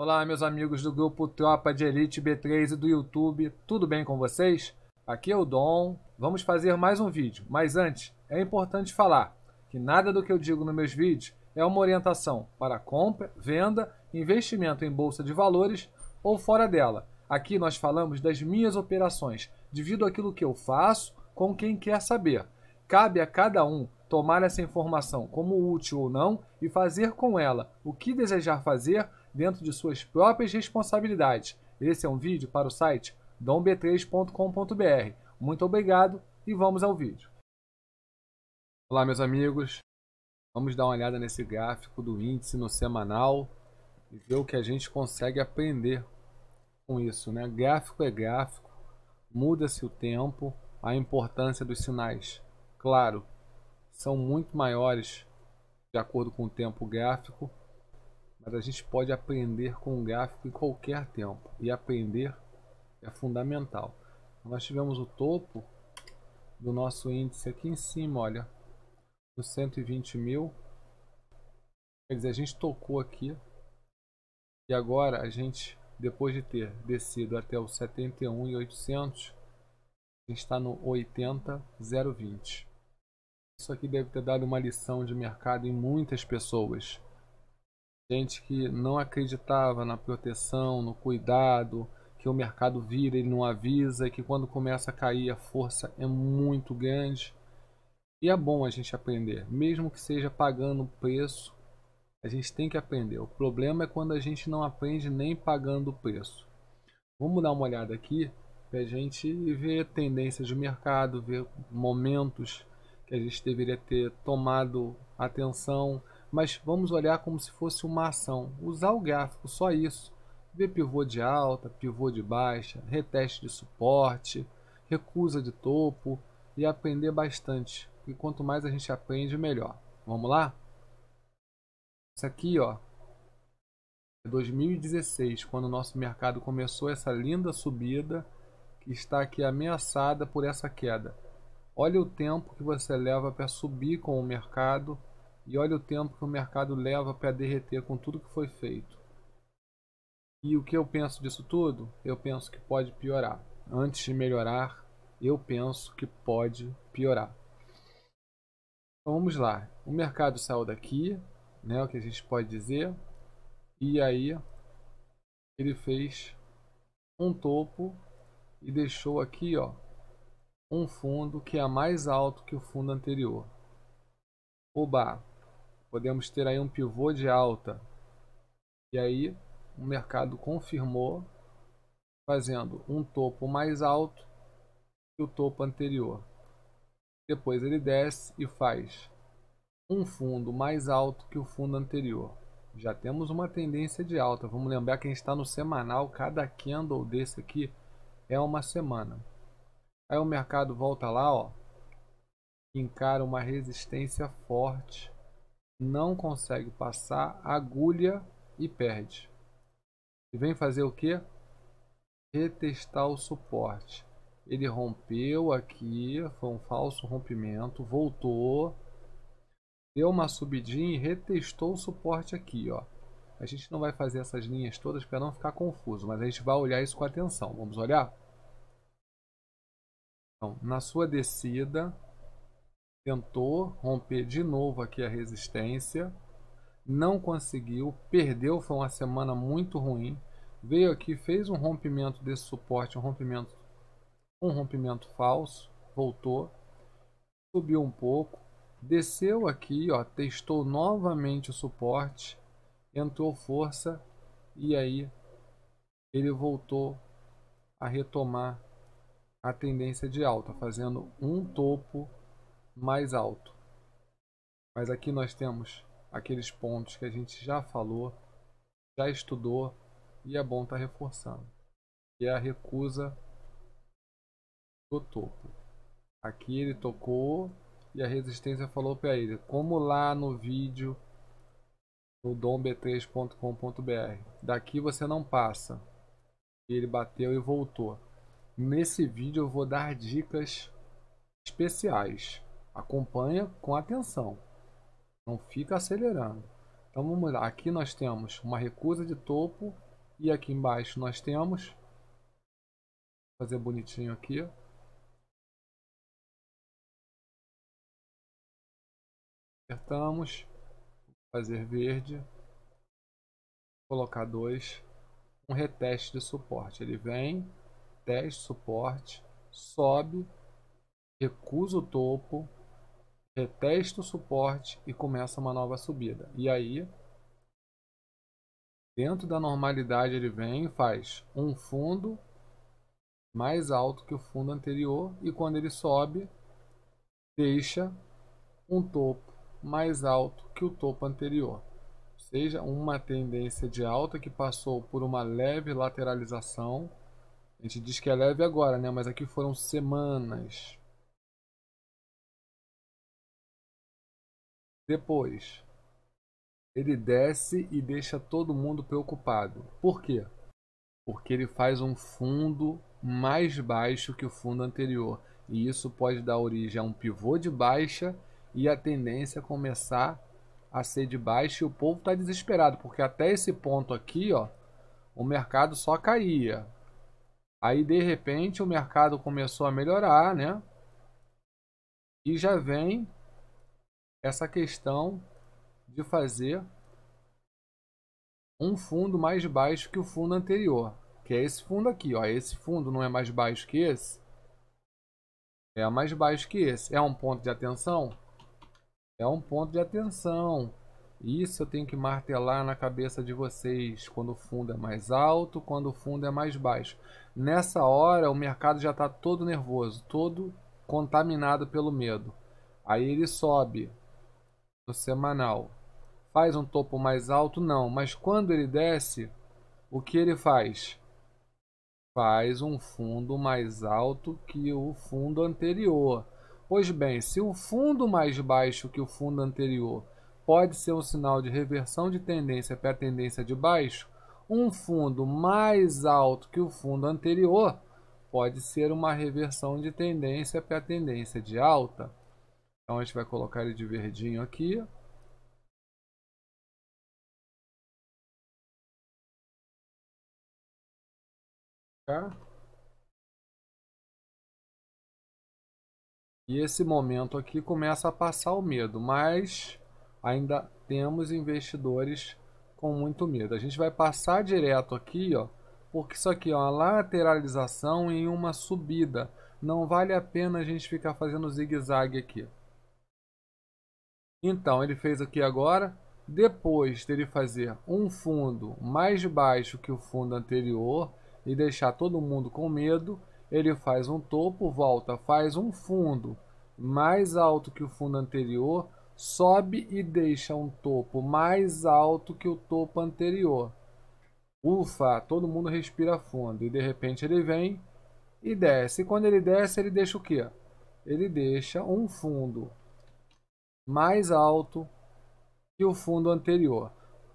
Olá, meus amigos do grupo Tropa de Elite B3 e do YouTube, tudo bem com vocês? Aqui é o Dom, vamos fazer mais um vídeo, mas antes, é importante falar que nada do que eu digo nos meus vídeos é uma orientação para compra, venda, investimento em bolsa de valores ou fora dela. Aqui nós falamos das minhas operações, devido aquilo que eu faço com quem quer saber. Cabe a cada um tomar essa informação como útil ou não e fazer com ela o que desejar fazer dentro de suas próprias responsabilidades. Esse é um vídeo para o site domb3.com.br. Muito obrigado e vamos ao vídeo. Olá, meus amigos. Vamos dar uma olhada nesse gráfico do índice no semanal e ver o que a gente consegue aprender com isso, né? Gráfico é gráfico, muda-se o tempo, a importância dos sinais, claro, são muito maiores de acordo com o tempo gráfico mas a gente pode aprender com o gráfico em qualquer tempo. E aprender é fundamental. Nós tivemos o topo do nosso índice aqui em cima, olha, os 120 mil. Quer dizer, a gente tocou aqui e agora a gente, depois de ter descido até os 71,800, a gente está no 80,020. Isso aqui deve ter dado uma lição de mercado em muitas pessoas gente que não acreditava na proteção, no cuidado, que o mercado vira, ele não avisa, que quando começa a cair a força é muito grande. E é bom a gente aprender, mesmo que seja pagando o preço, a gente tem que aprender. O problema é quando a gente não aprende nem pagando o preço. Vamos dar uma olhada aqui para a gente ver tendências de mercado, ver momentos que a gente deveria ter tomado atenção mas vamos olhar como se fosse uma ação. Usar o gráfico, só isso. Ver pivô de alta, pivô de baixa, reteste de suporte, recusa de topo e aprender bastante. E quanto mais a gente aprende, melhor. Vamos lá? Isso aqui, ó, é 2016, quando o nosso mercado começou essa linda subida que está aqui ameaçada por essa queda. Olha o tempo que você leva para subir com o mercado e olha o tempo que o mercado leva para derreter com tudo que foi feito. E o que eu penso disso tudo? Eu penso que pode piorar. Antes de melhorar, eu penso que pode piorar. Então, vamos lá. O mercado saiu daqui, né, o que a gente pode dizer. E aí ele fez um topo e deixou aqui, ó, um fundo que é mais alto que o fundo anterior. Oba, podemos ter aí um pivô de alta. E aí o mercado confirmou fazendo um topo mais alto que o topo anterior. Depois ele desce e faz um fundo mais alto que o fundo anterior. Já temos uma tendência de alta. Vamos lembrar que a gente está no semanal, cada candle desse aqui é uma semana. Aí o mercado volta lá, ó, encara uma resistência forte não consegue passar agulha e perde. E vem fazer o que? Retestar o suporte. Ele rompeu aqui, foi um falso rompimento, voltou, deu uma subidinha e retestou o suporte aqui, ó. A gente não vai fazer essas linhas todas para não ficar confuso, mas a gente vai olhar isso com atenção. Vamos olhar? Então, na sua descida, tentou romper de novo aqui a resistência, não conseguiu, perdeu, foi uma semana muito ruim. Veio aqui, fez um rompimento desse suporte, um rompimento um rompimento falso, voltou, subiu um pouco, desceu aqui, ó, testou novamente o suporte, entrou força e aí ele voltou a retomar a tendência de alta, fazendo um topo mais alto. Mas aqui nós temos aqueles pontos que a gente já falou, já estudou e é bom estar tá reforçando. Que é a recusa do topo. Aqui ele tocou e a resistência falou para ele, como lá no vídeo no domb3.com.br. Daqui você não passa. Ele bateu e voltou. Nesse vídeo eu vou dar dicas especiais Acompanha com atenção. Não fica acelerando. Então vamos lá. Aqui nós temos uma recusa de topo. E aqui embaixo nós temos. Vou fazer bonitinho aqui. Apertamos. Fazer verde. Colocar dois. Um reteste de suporte. Ele vem, teste suporte, sobe, recusa o topo, retesta o suporte e começa uma nova subida. E aí, dentro da normalidade, ele vem e faz um fundo mais alto que o fundo anterior e quando ele sobe, deixa um topo mais alto que o topo anterior. Ou seja, uma tendência de alta que passou por uma leve lateralização. A gente diz que é leve agora, né? mas aqui foram semanas Depois, ele desce e deixa todo mundo preocupado. Por quê? Porque ele faz um fundo mais baixo que o fundo anterior. E isso pode dar origem a um pivô de baixa e a tendência a começar a ser de baixa. E o povo está desesperado, porque até esse ponto aqui, ó, o mercado só caía. Aí, de repente, o mercado começou a melhorar, né? E já vem essa questão de fazer um fundo mais baixo que o fundo anterior, que é esse fundo aqui, ó. Esse fundo não é mais baixo que esse? É mais baixo que esse. É um ponto de atenção? É um ponto de atenção. Isso eu tenho que martelar na cabeça de vocês, quando o fundo é mais alto, quando o fundo é mais baixo. Nessa hora, o mercado já está todo nervoso, todo contaminado pelo medo. Aí ele sobe, semanal. Faz um topo mais alto? Não, mas quando ele desce, o que ele faz? Faz um fundo mais alto que o fundo anterior. Pois bem, se o fundo mais baixo que o fundo anterior pode ser um sinal de reversão de tendência para a tendência de baixo, um fundo mais alto que o fundo anterior pode ser uma reversão de tendência para a tendência de alta. Então a gente vai colocar ele de verdinho aqui. Tá? E esse momento aqui começa a passar o medo, mas ainda temos investidores com muito medo. A gente vai passar direto aqui, ó, porque isso aqui é uma lateralização em uma subida. Não vale a pena a gente ficar fazendo zigue-zague aqui. Então, ele fez aqui agora. Depois dele fazer um fundo mais baixo que o fundo anterior e deixar todo mundo com medo, ele faz um topo, volta, faz um fundo mais alto que o fundo anterior, sobe e deixa um topo mais alto que o topo anterior. Ufa, todo mundo respira fundo e de repente ele vem e desce. E quando ele desce, ele deixa o quê? Ele deixa um fundo mais alto que o fundo anterior.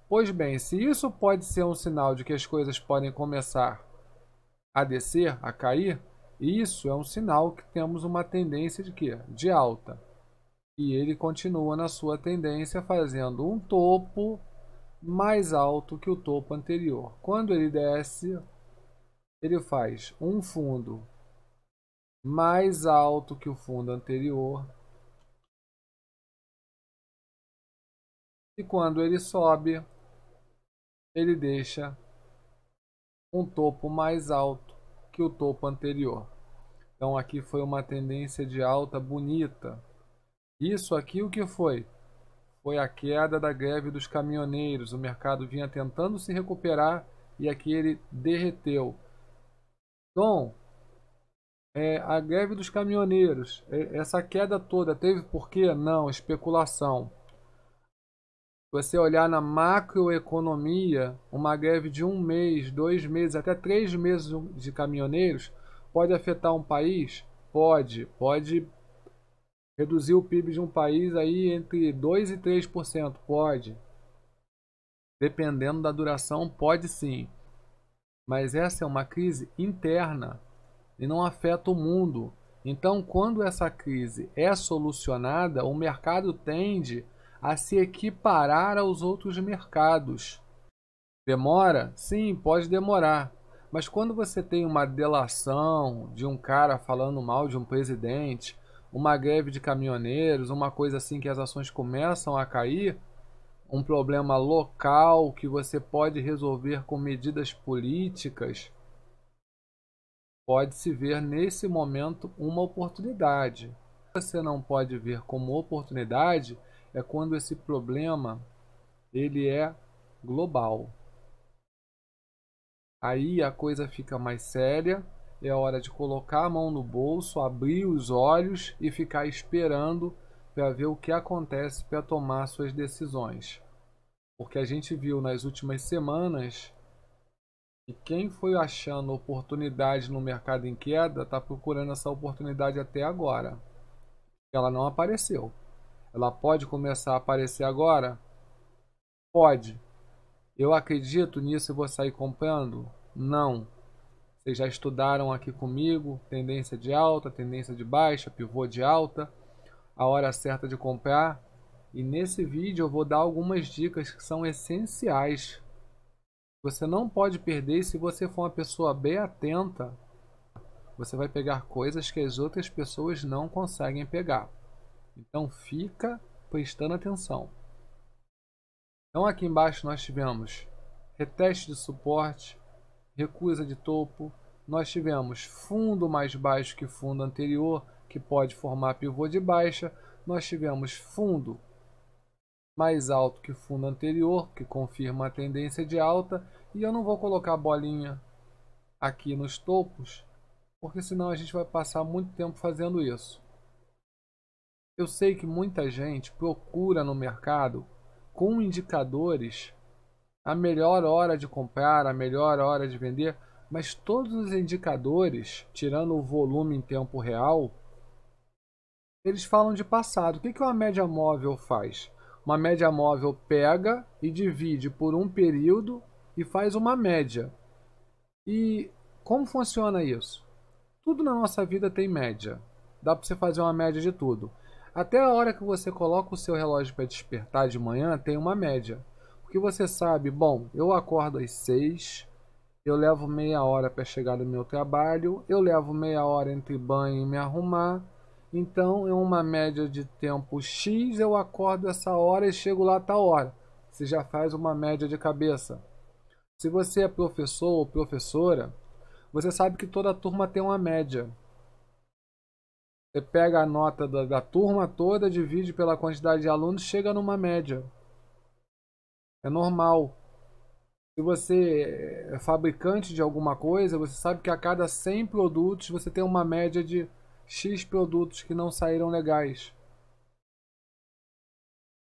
Pois bem, se isso pode ser um sinal de que as coisas podem começar a descer, a cair, isso é um sinal que temos uma tendência de quê? De alta. E ele continua na sua tendência fazendo um topo mais alto que o topo anterior. Quando ele desce, ele faz um fundo mais alto que o fundo anterior E quando ele sobe, ele deixa um topo mais alto que o topo anterior. Então aqui foi uma tendência de alta bonita. Isso aqui o que foi? Foi a queda da greve dos caminhoneiros. O mercado vinha tentando se recuperar e aqui ele derreteu. Então, é, a greve dos caminhoneiros, é, essa queda toda teve por quê? Não, especulação você olhar na macroeconomia, uma greve de um mês, dois meses, até três meses de caminhoneiros pode afetar um país? Pode. Pode reduzir o PIB de um país aí entre 2 e 3%. Pode. Dependendo da duração, pode sim. Mas essa é uma crise interna e não afeta o mundo. Então, quando essa crise é solucionada, o mercado tende a se equiparar aos outros mercados. Demora? Sim, pode demorar. Mas quando você tem uma delação de um cara falando mal de um presidente, uma greve de caminhoneiros, uma coisa assim que as ações começam a cair, um problema local que você pode resolver com medidas políticas, pode se ver nesse momento uma oportunidade. Você não pode ver como oportunidade é quando esse problema ele é global. Aí a coisa fica mais séria, é hora de colocar a mão no bolso, abrir os olhos e ficar esperando para ver o que acontece para tomar suas decisões. Porque a gente viu nas últimas semanas que quem foi achando oportunidade no mercado em queda está procurando essa oportunidade até agora. Ela não apareceu ela pode começar a aparecer agora? Pode. Eu acredito nisso e vou sair comprando? Não. Vocês já estudaram aqui comigo tendência de alta, tendência de baixa, pivô de alta, a hora certa de comprar. E nesse vídeo eu vou dar algumas dicas que são essenciais. Você não pode perder se você for uma pessoa bem atenta, você vai pegar coisas que as outras pessoas não conseguem pegar. Então fica prestando atenção. Então aqui embaixo nós tivemos reteste de suporte, recusa de topo, nós tivemos fundo mais baixo que fundo anterior, que pode formar pivô de baixa, nós tivemos fundo mais alto que fundo anterior, que confirma a tendência de alta, e eu não vou colocar bolinha aqui nos topos, porque senão a gente vai passar muito tempo fazendo isso. Eu sei que muita gente procura no mercado com indicadores a melhor hora de comprar, a melhor hora de vender, mas todos os indicadores, tirando o volume em tempo real, eles falam de passado. O que uma média móvel faz? Uma média móvel pega e divide por um período e faz uma média. E como funciona isso? Tudo na nossa vida tem média. Dá para você fazer uma média de tudo. Até a hora que você coloca o seu relógio para despertar de manhã, tem uma média. Porque você sabe, bom, eu acordo às 6, eu levo meia hora para chegar no meu trabalho, eu levo meia hora entre banho e me arrumar. Então, é uma média de tempo X, eu acordo essa hora e chego lá tal hora. Você já faz uma média de cabeça. Se você é professor ou professora, você sabe que toda turma tem uma média. Você pega a nota da, da, turma toda, divide pela quantidade de alunos, chega numa média. É normal. Se você é fabricante de alguma coisa, você sabe que a cada 100 produtos você tem uma média de X produtos que não saíram legais.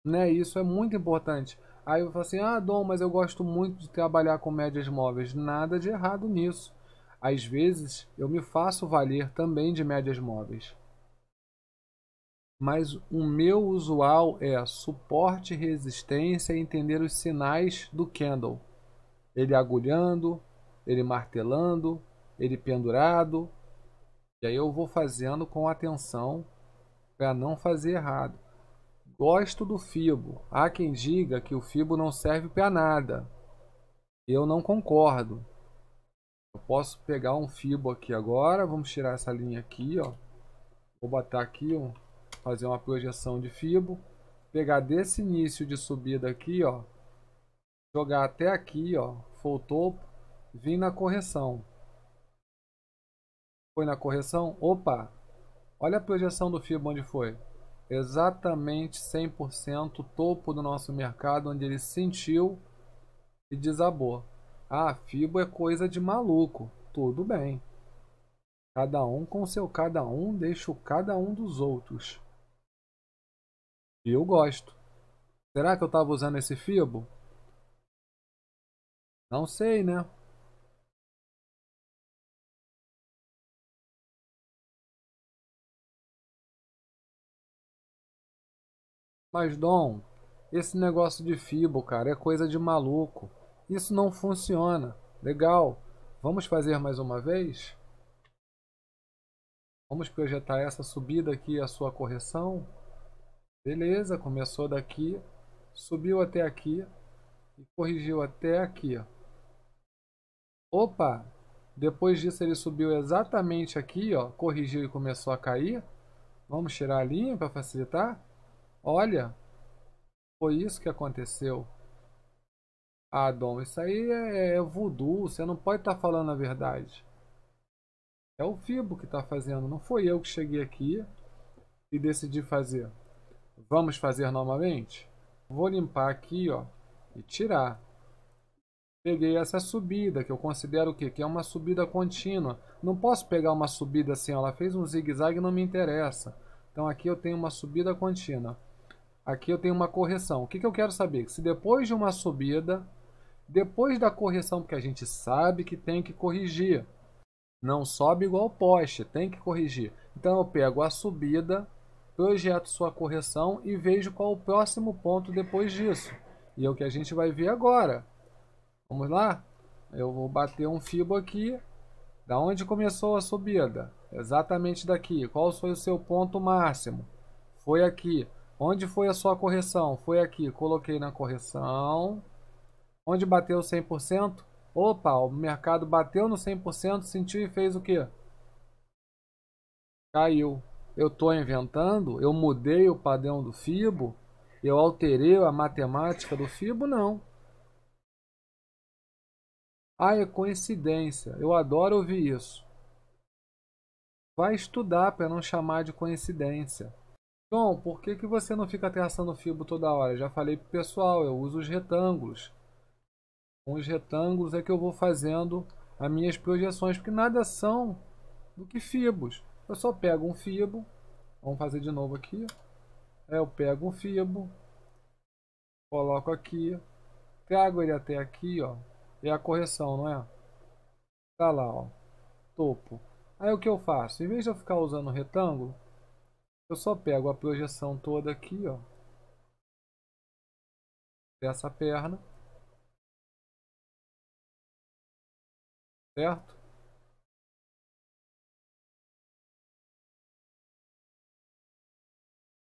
Né? Isso é muito importante. Aí eu falo assim: ah, Dom, mas eu gosto muito de trabalhar com médias móveis. Nada de errado nisso. Às vezes eu me faço valer também de médias móveis mas o meu usual é suporte resistência e entender os sinais do candle. Ele agulhando, ele martelando, ele pendurado. E aí eu vou fazendo com atenção para não fazer errado. Gosto do fibo. Há quem diga que o fibo não serve para nada. Eu não concordo. Eu posso pegar um fibo aqui agora, vamos tirar essa linha aqui, ó. Vou botar aqui um fazer uma projeção de fibo, pegar desse início de subida aqui, ó, jogar até aqui, ó, foi o topo, vim na correção. Foi na correção? Opa! Olha a projeção do FIBO onde foi. Exatamente 100% topo do nosso mercado, onde ele sentiu e desabou. Ah, FIBO é coisa de maluco. Tudo bem. Cada um com seu cada um, deixa o cada um dos outros. E eu gosto. Será que eu estava usando esse fibo? Não sei, né? Mas Dom, esse negócio de fibo, cara, é coisa de maluco. Isso não funciona. Legal. Vamos fazer mais uma vez? Vamos projetar essa subida aqui, a sua correção. Beleza, começou daqui, subiu até aqui e corrigiu até aqui. Opa! Depois disso ele subiu exatamente aqui, ó, corrigiu e começou a cair. Vamos tirar a linha para facilitar. Olha, foi isso que aconteceu. Ah, Dom, isso aí é, é voodoo, você não pode estar tá falando a verdade. É o Vibo que está fazendo, não foi eu que cheguei aqui e decidi fazer. Vamos fazer novamente? Vou limpar aqui, ó, e tirar. Peguei essa subida, que eu considero o quê? Que é uma subida contínua. Não posso pegar uma subida assim, ó, ela fez um zigue-zague não me interessa. Então aqui eu tenho uma subida contínua. Aqui eu tenho uma correção. O que, que eu quero saber? Que se depois de uma subida, depois da correção, porque a gente sabe que tem que corrigir. Não sobe igual o poste, tem que corrigir. Então eu pego a subida, projeto sua correção e vejo qual o próximo ponto depois disso. E é o que a gente vai ver agora. Vamos lá? Eu vou bater um fibo aqui. Da onde começou a subida? Exatamente daqui. Qual foi o seu ponto máximo? Foi aqui. Onde foi a sua correção? Foi aqui. Coloquei na correção. Onde bateu 100%? Opa, o mercado bateu no 100%, sentiu e fez o quê? Caiu eu estou inventando, eu mudei o padrão do FIBO, eu alterei a matemática do FIBO, não. Ah, é coincidência. Eu adoro ouvir isso. Vai estudar para não chamar de coincidência. João, por que, que você não fica traçando FIBO toda hora? já falei o pessoal, eu uso os retângulos. Com os retângulos é que eu vou fazendo as minhas projeções, porque nada são do que fibos. Eu só pego um fibo, vamos fazer de novo aqui. Eu pego um fibo, coloco aqui, trago ele até aqui, ó. É a correção, não é? Tá lá, ó. Topo. Aí o que eu faço? Em vez de eu ficar usando retângulo, eu só pego a projeção toda aqui, ó. Dessa perna. Certo?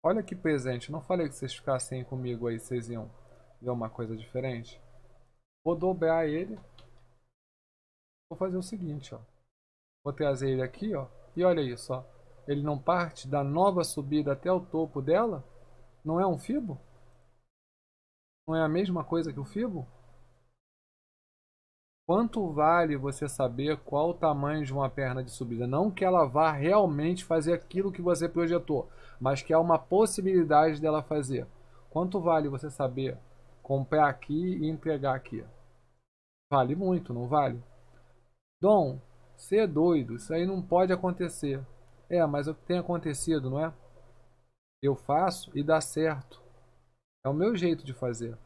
Olha que presente, não falei que vocês ficassem comigo aí, vocês iam ver uma coisa diferente? Vou dobrar ele. Vou fazer o seguinte, ó. Vou trazer ele aqui, ó. E olha isso, ó. Ele não parte da nova subida até o topo dela? Não é um fibo? Não é a mesma coisa que o fibo? Quanto vale você saber qual o tamanho de uma perna de subida? Não que ela vá realmente fazer aquilo que você projetou, mas que há uma possibilidade dela fazer. Quanto vale você saber comprar aqui e entregar aqui? Vale muito, não vale? Dom, você é doido, isso aí não pode acontecer. É, mas o que tem acontecido, não é? Eu faço e dá certo. É o meu jeito de fazer.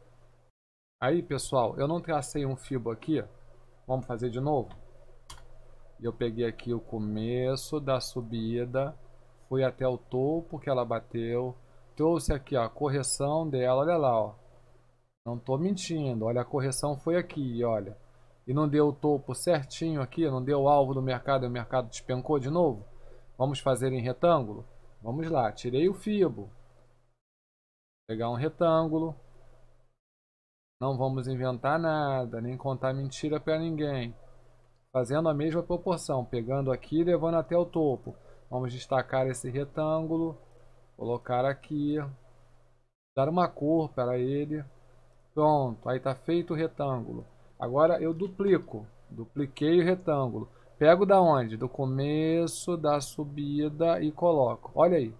Aí, pessoal, eu não tracei um fibo aqui Vamos fazer de novo? Eu peguei aqui o começo da subida, fui até o topo que ela bateu, trouxe aqui ó, a correção dela, olha lá, ó. Não estou mentindo, olha, a correção foi aqui, olha. E não deu o topo certinho aqui, não deu o alvo do mercado e o mercado despencou de novo? Vamos fazer em retângulo? Vamos lá, tirei o fibo. Pegar um retângulo, não vamos inventar nada, nem contar mentira para ninguém. Fazendo a mesma proporção, pegando aqui e levando até o topo. Vamos destacar esse retângulo, colocar aqui, dar uma cor para ele. Pronto, aí está feito o retângulo. Agora eu duplico, dupliquei o retângulo. Pego da onde? Do começo da subida e coloco. Olha aí.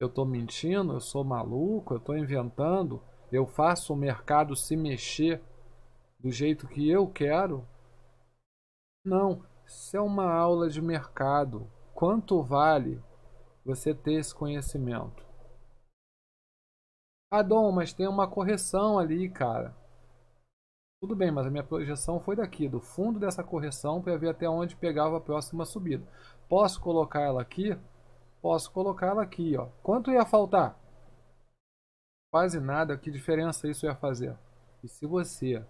Eu estou mentindo? Eu sou maluco? Eu estou inventando? Eu faço o mercado se mexer do jeito que eu quero? Não, isso é uma aula de mercado. Quanto vale você ter esse conhecimento? Ah, Dom, mas tem uma correção ali, cara. Tudo bem, mas a minha projeção foi daqui, do fundo dessa correção, para ver até onde pegava a próxima subida. Posso colocar ela aqui? Posso colocar ela aqui, ó. Quanto ia faltar? quase nada, que diferença isso ia fazer? E se você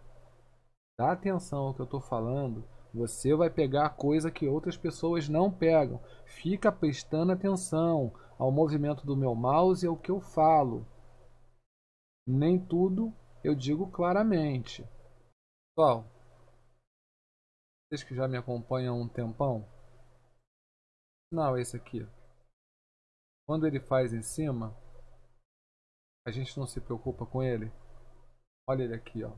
dá atenção ao que eu estou falando, você vai pegar coisa que outras pessoas não pegam. Fica prestando atenção ao movimento do meu mouse e ao que eu falo. Nem tudo eu digo claramente. Pessoal, vocês que já me acompanham há um tempão, não, esse aqui. Quando ele faz em cima, a gente não se preocupa com ele? Olha ele aqui, ó.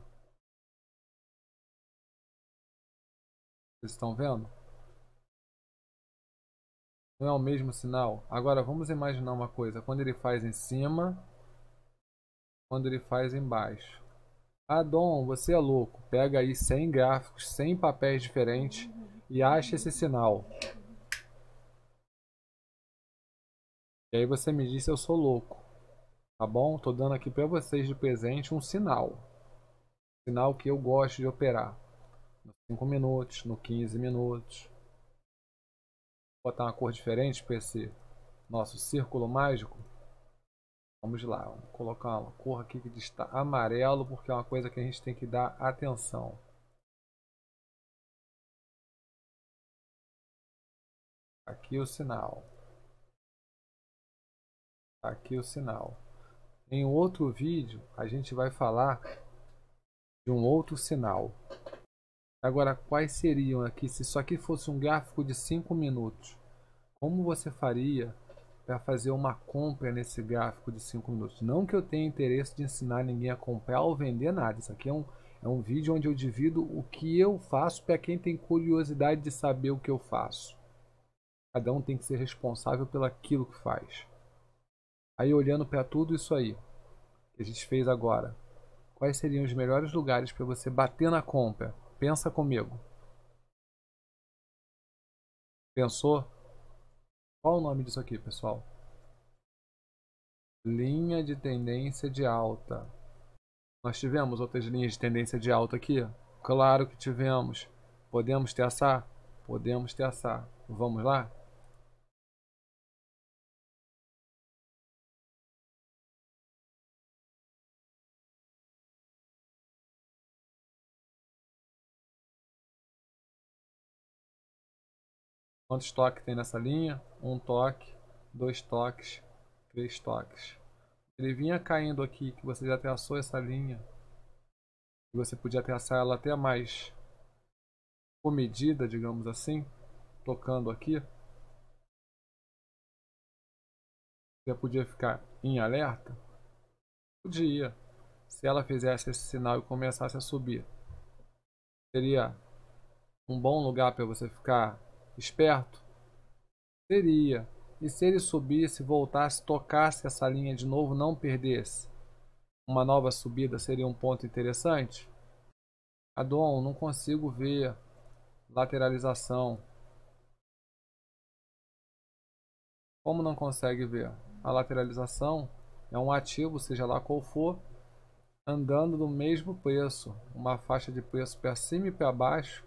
Vocês estão vendo? Não é o mesmo sinal? Agora vamos imaginar uma coisa. Quando ele faz em cima, quando ele faz embaixo. Ah, Dom, você é louco. Pega aí 100 gráficos, 100 papéis diferentes e acha esse sinal. E aí você me diz se eu sou louco. Tá bom? Tô dando aqui para vocês de presente um sinal. Sinal que eu gosto de operar. No 5 minutos, no 15 minutos. Vou botar uma cor diferente para esse nosso círculo mágico. Vamos lá, vamos colocar uma cor aqui que está amarelo, porque é uma coisa que a gente tem que dar atenção. Aqui o sinal. Aqui o sinal. Em outro vídeo, a gente vai falar de um outro sinal. Agora, quais seriam aqui, se isso aqui fosse um gráfico de 5 minutos, como você faria para fazer uma compra nesse gráfico de 5 minutos? Não que eu tenha interesse de ensinar ninguém a comprar ou vender nada, isso aqui é um, é um vídeo onde eu divido o que eu faço para quem tem curiosidade de saber o que eu faço. Cada um tem que ser responsável pelo aquilo que faz. Aí olhando para tudo isso aí que a gente fez agora, quais seriam os melhores lugares para você bater na compra? Pensa comigo. Pensou? Qual o nome disso aqui, pessoal? Linha de tendência de alta. Nós tivemos outras linhas de tendência de alta aqui? Claro que tivemos. Podemos traçar? Podemos traçar. Vamos lá? Quantos toques tem nessa linha? Um toque, dois toques, três toques. Ele vinha caindo aqui, que você já traçou essa linha. E você podia traçar ela até mais comedida, digamos assim, tocando aqui. Você podia ficar em alerta? Podia. Se ela fizesse esse sinal e começasse a subir, seria um bom lugar para você ficar Esperto? Seria. E se ele subisse, voltasse, tocasse essa linha de novo, não perdesse? Uma nova subida seria um ponto interessante? Adon, não consigo ver lateralização. Como não consegue ver? A lateralização é um ativo, seja lá qual for, andando no mesmo preço, uma faixa de preço para cima e para baixo,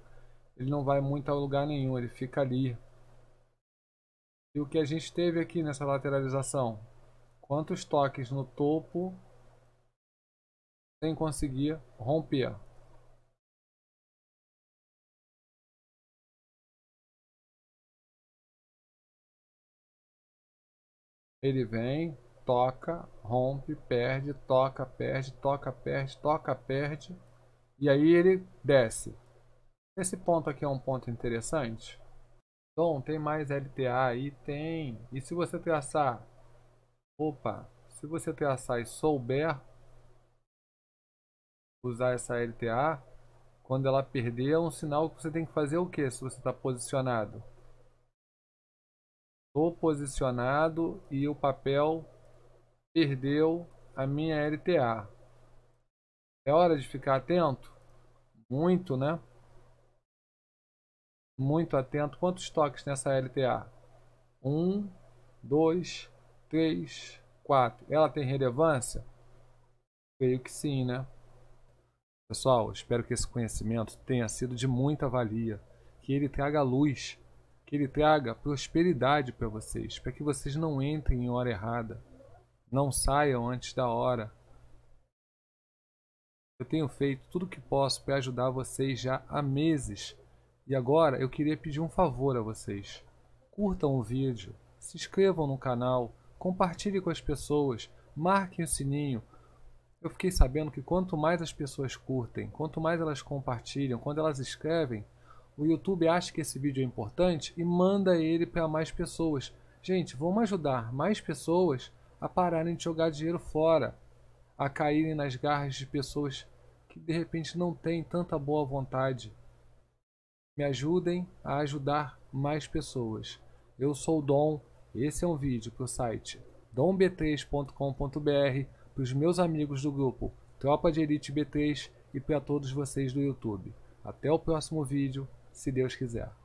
ele não vai muito a lugar nenhum, ele fica ali. E o que a gente teve aqui nessa lateralização? Quantos toques no topo sem conseguir romper? Ele vem, toca, rompe, perde, toca, perde, toca, perde, toca, perde. E aí ele desce. Esse ponto aqui é um ponto interessante. Bom, tem mais LTA aí? Tem. E se você traçar... Opa! Se você traçar e souber usar essa LTA, quando ela perder, é um sinal que você tem que fazer o que se você está posicionado? Estou posicionado e o papel perdeu a minha LTA. É hora de ficar atento? Muito, né? muito atento. Quantos toques nessa LTA? Um, dois, três, quatro. Ela tem relevância? Creio que sim, né? Pessoal, espero que esse conhecimento tenha sido de muita valia, que ele traga luz, que ele traga prosperidade para vocês, para que vocês não entrem em hora errada, não saiam antes da hora. Eu tenho feito tudo o que posso para ajudar vocês já há meses e agora eu queria pedir um favor a vocês. Curtam o vídeo, se inscrevam no canal, compartilhem com as pessoas, marquem o sininho. Eu fiquei sabendo que quanto mais as pessoas curtem, quanto mais elas compartilham, quando elas escrevem, o YouTube acha que esse vídeo é importante e manda ele para mais pessoas. Gente, vamos ajudar mais pessoas a pararem de jogar dinheiro fora, a caírem nas garras de pessoas que de repente não têm tanta boa vontade me ajudem a ajudar mais pessoas. Eu sou o Dom, esse é um vídeo para o site domb3.com.br, para os meus amigos do grupo Tropa de Elite B3 e para todos vocês do YouTube. Até o próximo vídeo, se Deus quiser.